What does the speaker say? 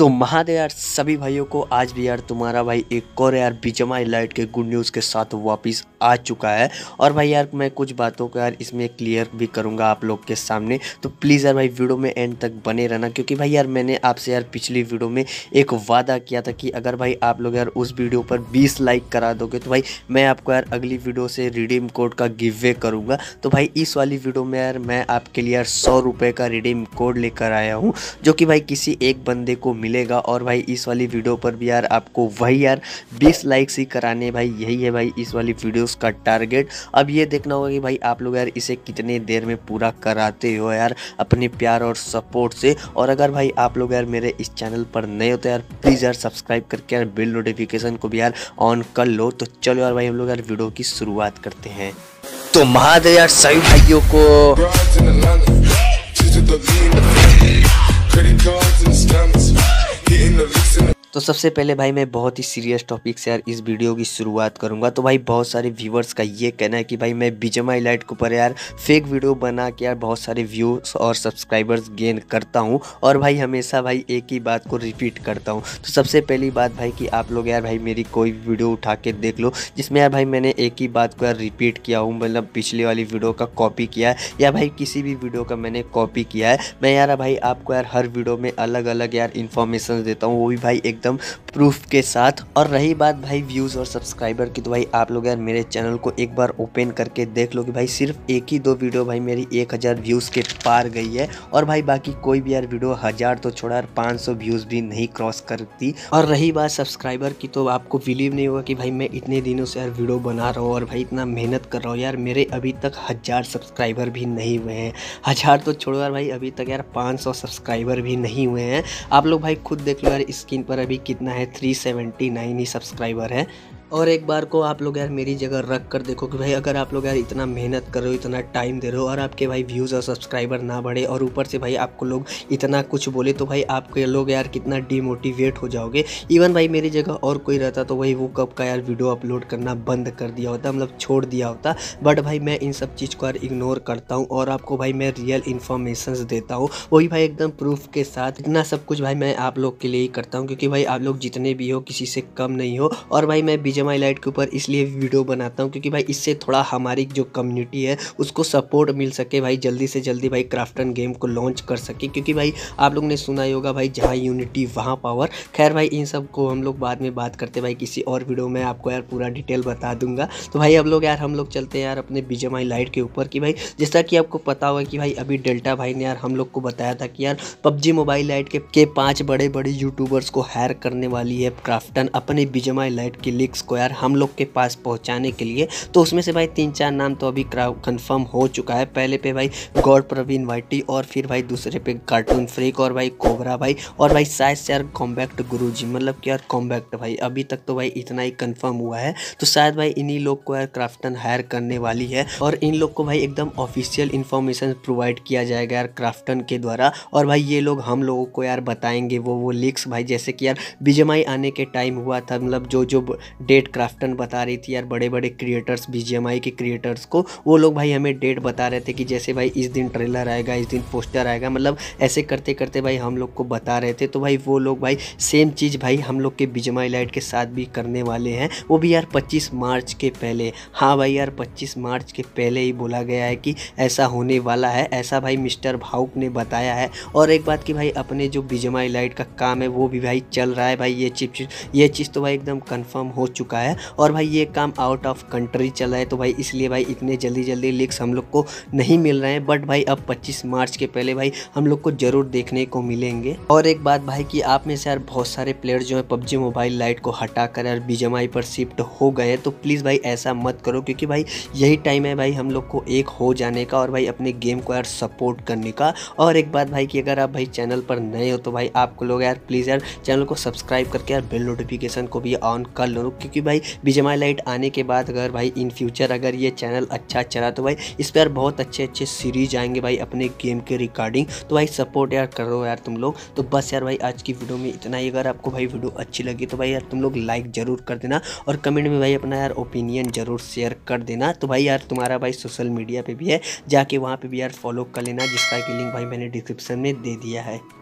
तो महादेव यार सभी भाइयों को आज भी यार तुम्हारा भाई एक और यार बिजमाई लाइट के गुड न्यूज़ के साथ वापस आ चुका है और भाई यार मैं कुछ बातों को यार इसमें क्लियर भी करूँगा आप लोग के सामने तो प्लीज़ यार भाई वीडियो में एंड तक बने रहना क्योंकि भाई यार मैंने आपसे यार पिछली वीडियो में एक वादा किया था कि अगर भाई आप लोग यार उस वीडियो पर बीस लाइक करा दोगे तो भाई मैं आपको यार अगली वीडियो से रिडीम कोड का गिव वे करूँगा तो भाई इस वाली वीडियो में यार मैं आपके लिए यार सौ का रिडीम कोड लेकर आया हूँ जो कि भाई किसी एक बंदे को मिल मिलेगा और भाई इस वाली वीडियो पर भी यार आपको वही यार बीस लाइक्स ही कराने भाई यही है भाई इस वाली वीडियोस का टारगेट अब ये देखना होगा कि भाई आप लोग यार इसे कितने देर में पूरा कराते हो यार अपने प्यार और सपोर्ट से और अगर भाई आप लोग यार मेरे इस चैनल पर नए हो तो यार प्लीज़ यार सब्सक्राइब करके यार बिल नोटिफिकेशन को भी यार ऑन कर लो तो चलो यार भाई हम लोग यार वीडियो की शुरुआत करते हैं तो महादेव यार सभी भाइयों को तो सबसे पहले भाई मैं बहुत ही सीरियस टॉपिक से यार इस वीडियो की शुरुआत करूंगा तो भाई बहुत सारे व्यूवर्स का ये कहना है कि भाई मैं बीजमा लाइट के ऊपर यार फेक वीडियो बना के यार बहुत सारे व्यूज और सब्सक्राइबर्स गेन करता हूँ और भाई हमेशा भाई एक ही बात को रिपीट करता हूँ तो सबसे पहली बात भाई कि आप लोग यार भाई मेरी कोई वीडियो उठा के देख लो जिसमें यार भाई मैंने एक ही बात को यार रिपीट किया हूँ मतलब पिछले वाली वीडियो का कॉपी किया है या भाई किसी भी वीडियो का मैंने कॉपी किया है मैं यार भाई आपको यार हर वीडियो में अलग अलग यार इन्फॉर्मेशन देता हूँ वो भी भाई एकदम एकदम प्रूफ के साथ और रही बात भाई व्यूज़ और सब्सक्राइबर की तो भाई आप लोग यार मेरे चैनल को एक बार ओपन करके देख लो कि भाई सिर्फ एक ही दो वीडियो भाई मेरी एक हज़ार व्यूज़ के पार गई है और भाई बाकी कोई भी यार वीडियो हज़ार तो छोड़ा यार पाँच सौ व्यूज़ भी नहीं क्रॉस करती और रही बात सब्सक्राइबर की तो आपको बिलीव नहीं होगा कि भाई मैं इतने दिनों से यार वीडियो बना रहा हूँ और भाई इतना मेहनत कर रहा हूँ यार मेरे अभी तक हज़ार सब्सक्राइबर भी नहीं हुए हैं हज़ार तो छोड़ो यार भाई अभी तक यार पाँच सौ सब्सक्राइबर भी नहीं हुए हैं आप लोग भाई खुद देख लो यार स्क्रीन पर अभी कितना है 379 ही सब्सक्राइबर है और एक बार को आप लोग यार मेरी जगह रख कर देखो कि भाई अगर आप लोग यार इतना मेहनत कर रहे हो इतना टाइम दे रहे हो और आपके भाई व्यूज़ और सब्सक्राइबर ना बढ़े और ऊपर से भाई आपको लोग इतना कुछ बोले तो भाई आपके लोग यार कितना डिमोटिवेट हो जाओगे इवन भाई मेरी जगह और कोई रहता तो भाई वो कब का यार वीडियो अपलोड करना बंद कर दिया होता मतलब छोड़ दिया होता बट भाई मैं इन सब चीज़ को यार इग्नोर करता हूँ और आपको भाई मैं रियल इन्फॉर्मेशन देता हूँ वही भाई एकदम प्रूफ के साथ इतना सब कुछ भाई मैं आप लोग के लिए ही करता हूँ क्योंकि भाई आप लोग जितने भी हो किसी से कम नहीं हो और भाई मैं बिजय वाई लाइट के ऊपर इसलिए वीडियो बनाता हूँ क्योंकि भाई इससे थोड़ा हमारी जो कम्युनिटी है उसको सपोर्ट मिल सके भाई जल्दी से जल्दी भाई क्राफ्टन गेम को लॉन्च कर सके क्योंकि भाई आप लोग ने सुना ही होगा भाई जहाँ यूनिटी वहाँ पावर खैर भाई इन सब को हम लोग बाद में बात करते भाई किसी और वीडियो में आपको यार पूरा डिटेल बता दूंगा तो भाई अब लोग यार हम लोग चलते हैं यार अपने बीजेमाई लाइट के ऊपर कि भाई जैसा कि आपको पता होगा कि भाई अभी डेल्टा भाई ने यार हम लोग को बताया था कि यार पबजी मोबाइल लाइट के, के पाँच बड़े बड़े यूट्यूबर्स को हायर करने वाली है क्राफ्टन अपने बीजेमाई लाइट के लिक्स को यार हम लोग के पास पहुंचाने के लिए तो उसमें से भाई तीन चार नाम तो अभी कन्फर्म हो चुका है पहले पे भाई गौर प्रवीण वाइटी और फिर भाई दूसरे पे कार्टून फ्रीक और भाई कोबरा भाई और भाई शायद से यार कॉम्बैक्ट गुरु मतलब कि यार कॉम्बैक्ट भाई अभी तक तो भाई इतना ही कन्फर्म हुआ है तो शायद भाई इन्हीं लोग को यार क्राफ्टन हायर करने वाली है और इन लोग को भाई एकदम ऑफिशियल इन्फॉर्मेशन प्रोवाइड किया जाएगा यार क्राफ्टन के द्वारा और भाई ये लोग हम लोगों को यार बताएंगे वो वो लीक्स भाई जैसे कि यार बीजेमाई आने के टाइम हुआ था मतलब जो जो डेट डेट क्राफ्टन बता रही थी यार बड़े बड़े क्रिएटर्स बी के क्रिएटर्स को वो लोग भाई हमें डेट बता रहे थे कि जैसे भाई इस दिन ट्रेलर आएगा इस दिन पोस्टर आएगा मतलब ऐसे करते करते भाई हम लोग को बता रहे थे तो भाई वो लोग भाई सेम चीज़ भाई हम लोग के बी लाइट के साथ भी करने वाले हैं वो भी यार पच्चीस मार्च के पहले हाँ भाई यार पच्चीस मार्च के पहले ही बोला गया है कि ऐसा होने वाला है ऐसा भाई मिस्टर भाउक ने बताया है और एक बात कि भाई अपने जो बीजेमाई लाइट का काम है वो भी भाई चल रहा है भाई ये चीज ये चीज़ तो भाई एकदम कन्फर्म हो चुकी चुका है और भाई ये काम आउट ऑफ कंट्री चला है तो भाई इसलिए भाई इतने जल्दी जल्दी लीक्स हम लोग को नहीं मिल रहे हैं बट भाई अब 25 मार्च के पहले भाई हम लोग को जरूर देखने को मिलेंगे और एक बात भाई कि आप में से यार बहुत सारे प्लेयर जो है पबजी मोबाइल लाइट को हटा कर यार बीजेमआई पर शिफ्ट हो गए तो प्लीज़ भाई ऐसा मत करो क्योंकि भाई यही टाइम है भाई हम लोग को एक हो जाने का और भाई अपने गेम को यार सपोर्ट करने का और एक बात भाई कि अगर आप भाई चैनल पर नए हो तो भाई आपको लोग यार प्लीज़ यार चैनल को सब्सक्राइब करके यार बिल नोटिफिकेशन को भी ऑन कर लो क्योंकि क्योंकि भाई बीजेमा लाइट आने के बाद अगर भाई इन फ्यूचर अगर ये चैनल अच्छा चला तो भाई इस पर बहुत अच्छे अच्छे सीरीज आएंगे भाई अपने गेम के रिकॉर्डिंग तो भाई सपोर्ट यार करो यार तुम लोग तो बस यार भाई आज की वीडियो में इतना ही अगर आपको भाई वीडियो अच्छी लगी तो भाई यार तुम लोग लाइक ज़रूर कर देना और कमेंट में भाई अपना यार ओपिनियन ज़रूर शेयर कर देना तो भाई यार तुम्हारा भाई सोशल मीडिया पर भी है जाके वहाँ पर भी यार फॉलो कर लेना जिसका कि लिंक भाई मैंने डिस्क्रिप्शन में दे दिया है